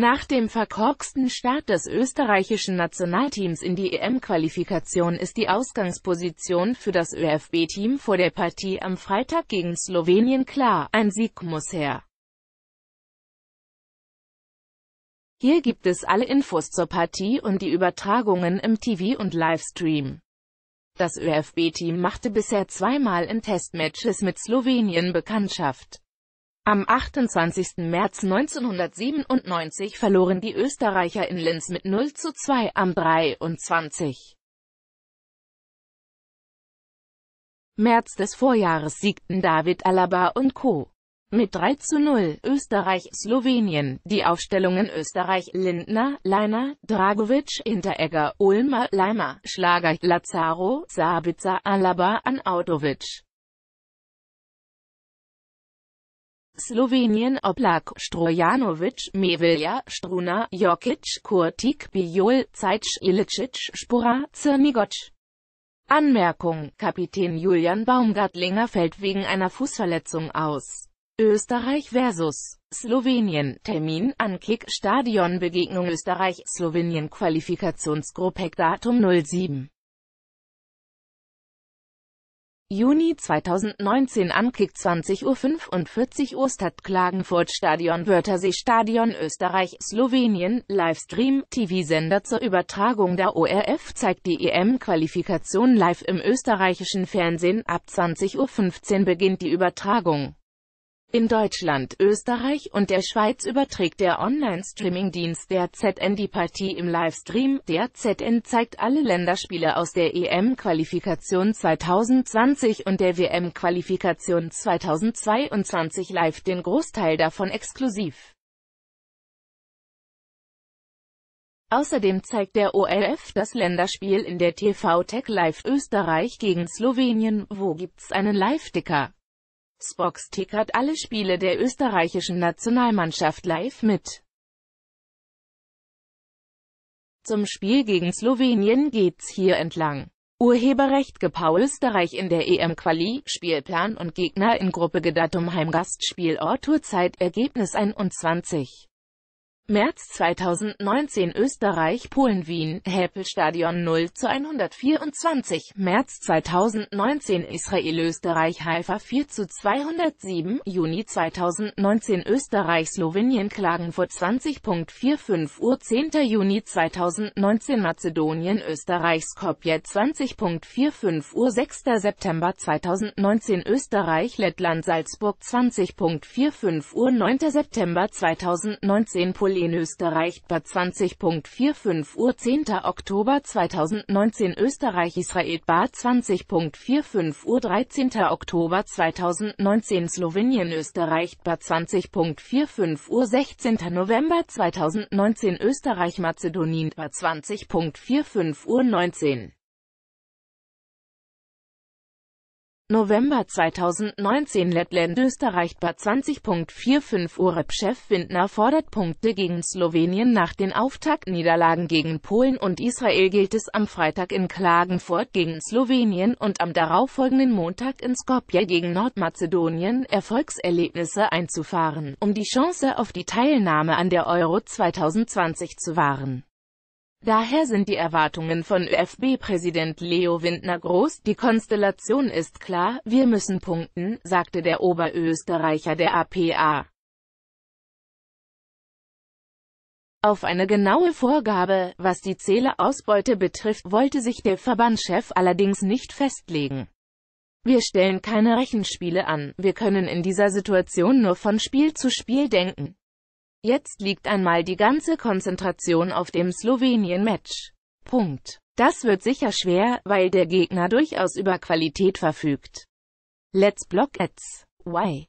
Nach dem verkorksten Start des österreichischen Nationalteams in die EM-Qualifikation ist die Ausgangsposition für das ÖFB-Team vor der Partie am Freitag gegen Slowenien klar, ein Sieg muss her. Hier gibt es alle Infos zur Partie und die Übertragungen im TV und Livestream. Das ÖFB-Team machte bisher zweimal in Testmatches mit Slowenien Bekanntschaft. Am 28. März 1997 verloren die Österreicher in Linz mit 0 zu 2 am 23. März des Vorjahres siegten David Alaba und Co. mit 3 zu 0 Österreich-Slowenien. Die Aufstellungen Österreich Lindner, Leiner, Dragovic, Hinteregger, Ulmer, Leimer, Schlager, Lazaro, Sabitzer, Alaba, Anautovic. Slowenien Oblak, Strojanovic, Mevilja, Struna, Jokic, Kurtik, Bijol, Zeitsch, Ilicic, Spora, Zirnigoc. Anmerkung, Kapitän Julian Baumgartlinger fällt wegen einer Fußverletzung aus. Österreich vs. Slowenien, Termin, Ankick, Stadion, Begegnung Österreich, Slowenien, Qualifikationsgruppe, Datum 07. Juni 2019 an 20.45 Uhr Urstadt Klagenfurt Stadion Wörthersee Stadion Österreich Slowenien Livestream TV-Sender zur Übertragung der ORF zeigt die EM-Qualifikation live im österreichischen Fernsehen. Ab 20.15 Uhr beginnt die Übertragung. In Deutschland, Österreich und der Schweiz überträgt der Online-Streaming-Dienst der ZN die Partie im Livestream. Der ZN zeigt alle Länderspiele aus der EM-Qualifikation 2020 und der WM-Qualifikation 2022 live, den Großteil davon exklusiv. Außerdem zeigt der ORF das Länderspiel in der TV Tech Live Österreich gegen Slowenien, wo gibt's einen Live-Ticker. Spox tickert alle Spiele der österreichischen Nationalmannschaft live mit. Zum Spiel gegen Slowenien geht's hier entlang. Urheberrecht Gepau Österreich in der EM-Quali, Spielplan und Gegner in Gruppe Gedatum Heimgastspielort Uhrzeit Ergebnis 21. März 2019 Österreich Polen Wien, Häpelstadion 0 zu 124, März 2019 Israel Österreich Haifa 4 zu 207, Juni 2019 Österreich Slowenien Klagenfurt 20.45 Uhr 10. Juni 2019 Mazedonien Österreich Skopje 20.45 Uhr 6. September 2019 Österreich Lettland Salzburg 20.45 Uhr 9. September 2019 Polen Berlin Österreich bei 20.45 Uhr 10. Oktober 2019 Österreich Israel Bar 20.45 Uhr 13. Oktober 2019 Slowenien Österreich Bar 20.45 Uhr 16. November 2019 Österreich Mazedonien Bar 20.45 Uhr 19 November 2019 Lettland Österreich bei 20.45 Uhr Chef Windner fordert Punkte gegen Slowenien nach den Auftaktniederlagen gegen Polen und Israel gilt es am Freitag in Klagenfurt gegen Slowenien und am darauffolgenden Montag in Skopje gegen Nordmazedonien Erfolgserlebnisse einzufahren, um die Chance auf die Teilnahme an der Euro 2020 zu wahren. Daher sind die Erwartungen von ÖFB-Präsident Leo Windner groß, die Konstellation ist klar, wir müssen punkten, sagte der Oberösterreicher der APA. Auf eine genaue Vorgabe, was die Zählerausbeute betrifft, wollte sich der Verbandschef allerdings nicht festlegen. Wir stellen keine Rechenspiele an, wir können in dieser Situation nur von Spiel zu Spiel denken. Jetzt liegt einmal die ganze Konzentration auf dem Slowenien-Match. Punkt. Das wird sicher schwer, weil der Gegner durchaus über Qualität verfügt. Let's block ads. Why?